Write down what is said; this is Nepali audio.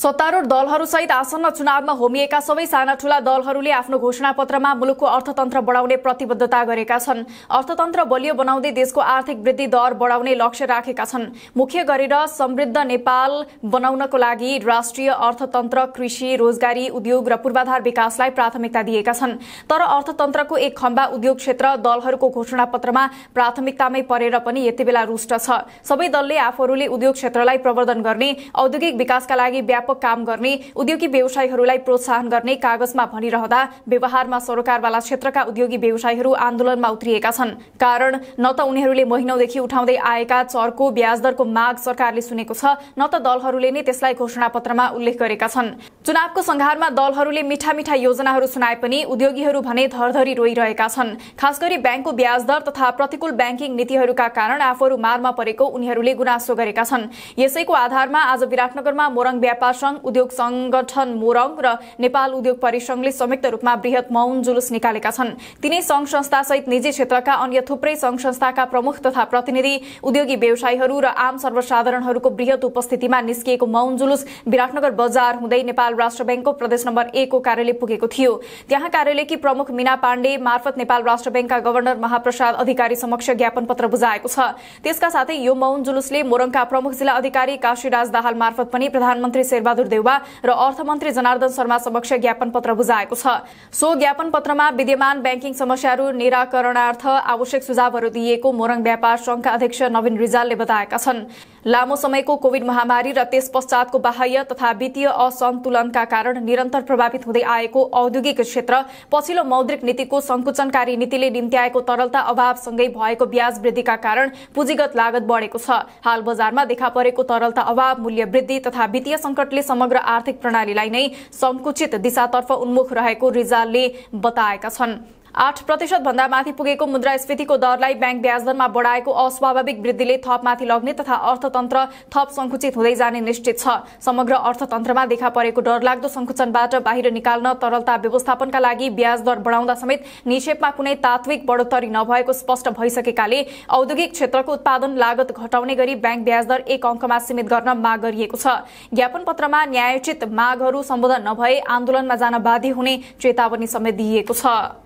सत्तारूढ़ दलहरूसहित आसन्न चुनावमा होमिएका सबै साना ठूला दलहरूले आफ्नो घोषणापत्रमा मुलुकको अर्थतन्त्र बढाउने प्रतिबद्धता गरेका छन् अर्थतन्त्र बलियो बनाउँदै देशको आर्थिक वृद्धि दर बढाउने लक्ष्य राखेका छन् मुख्य गरेर समृद्ध नेपाल बनाउनको लागि राष्ट्रिय अर्थतन्त्र कृषि रोजगारी उद्योग र पूर्वाधार विकासलाई प्राथमिकता दिएका छन् तर अर्थतन्त्रको एक खम्बा उद्योग क्षेत्र दलहरूको घोषणापत्रमा प्राथमिकतामै परेर पनि यतिबेला रुष्ट छ सबै दलले आफूहरूले उद्योग क्षेत्रलाई प्रवर्धन गर्ने औद्योगिक विकासका लागि व्यापक काम गर्ने उद्योगी व्यवसायीहरूलाई प्रोत्साहन गर्ने कागजमा भनिरहँदा व्यवहारमा सरकारवाला क्षेत्रका उद्योगी व्यवसायीहरू आन्दोलनमा उत्रिएका छन् कारण न त उनीहरूले महिनौदेखि उठाउँदै आएका चरको ब्याजदरको माग सरकारले सुनेको छ न त दलहरूले नै त्यसलाई घोषणा पत्रमा उल्लेख गरेका छन् चुनावको संघारमा दलहरूले मिठा मिठा योजनाहरू सुनाए पनि उद्योगीहरू भने धरधरी रोइरहेका छन् खास गरी ब्याङ्कको ब्याजदर तथा प्रतिकूल ब्याङ्किङ नीतिहरूका कारण आफूहरू मारमा परेको उनीहरूले गुनासो गरेका छन् यसैको आधारमा आज विराटनगरमा मोरङ व्यापार संघ उद्योग संगठन मोरङ र नेपाल उद्योग परिसंघले संयुक्त रूपमा वृहत मौन जुलुस निकालेका छन् तिनै संघ संस्था सहित निजी क्षेत्रका अन्य थुप्रै संघ संस्थाका प्रमुख तथा प्रतिनिधि उद्योगी व्यवसायीहरू र आम सर्वसाधारणहरूको वृहत उपस्थितिमा निस्किएको मौन जुलुस विराटनगर बजार हुँदै नेपाल राष्ट्र ब्याङ्कको प्रदेश नम्बर एकको कार्यालय पुगेको थियो त्यहाँ कार्यालयकी प्रमुख मीना पाण्डे मार्फत नेपाल राष्ट्र ब्याङ्कका गवर्नर महाप्रसाद अधिकारी समक्ष ज्ञापन पत्र बुझाएको छ त्यसका साथै यो मौन जुलुसले मोरङका प्रमुख जिल्ला अधिकारी काशीराज दाहाल मार्फत पनि प्रधानमन्त्री शेर शेरबहादुर देउवा र अर्थमन्त्री जनार्दन शर्मा समक्ष ज्ञापन पत्र बुझाएको छ सो ज्ञापन पत्रमा विद्यमान ब्याङ्किङ समस्याहरू निराकरणार्थ आवश्यक सुझावहरू दिइएको मोरङ व्यापार संघका अध्यक्ष नवीन रिजालले बताएका छन् लामो समयको कोविड महामारी र त्यस पश्चातको बाह्य तथा वित्तीय असन्तुलनका कारण निरन्तर प्रभावित हुँदै आएको औद्योगिक क्षेत्र पछिल्लो मौद्रिक नीतिको संकुचनकारी नीतिले निम्त्याएको तरलता अभावसँगै भएको ब्याज वृद्धिका कारण पुँजीगत लागत बढेको छ हाल बजारमा देखा परेको तरलता अभाव मूल्य वृद्धि तथा वित्तीय संकट ले समग्र आर्थिक प्रणालीलाई नै संकुचित दिशातर्फ उन्मुख रहेको रिजालले बताएका छन् आठ भन्दा माथि पुगेको मुद्रास्फीतिको दरलाई ब्याङ्क ब्याजदरमा बढाएको अस्वाभाविक वृद्धिले थपमाथि लग्ने तथा अर्थतन्त्र थप संकुचित हुँदै जाने निश्चित छ समग्र अर्थतन्त्रमा देखा परेको डरलाग्दो संकुचनबाट बाहिर निकाल्न तरलता व्यवस्थापनका लागि ब्याज दर बढाउँदा समेत निक्षेपमा कुनै तात्विक बढोत्तरी नभएको स्पष्ट भइसकेकाले औद्योगिक क्षेत्रको उत्पादन लागत घटाउने गरी ब्याङ्क ब्याजदर एक अङ्कमा सीमित गर्न माग गरिएको छ ज्ञापन पत्रमा न्यायोचित मागहरू सम्बोधन नभए आन्दोलनमा जान बाध्य हुने चेतावनी समेत दिइएको छ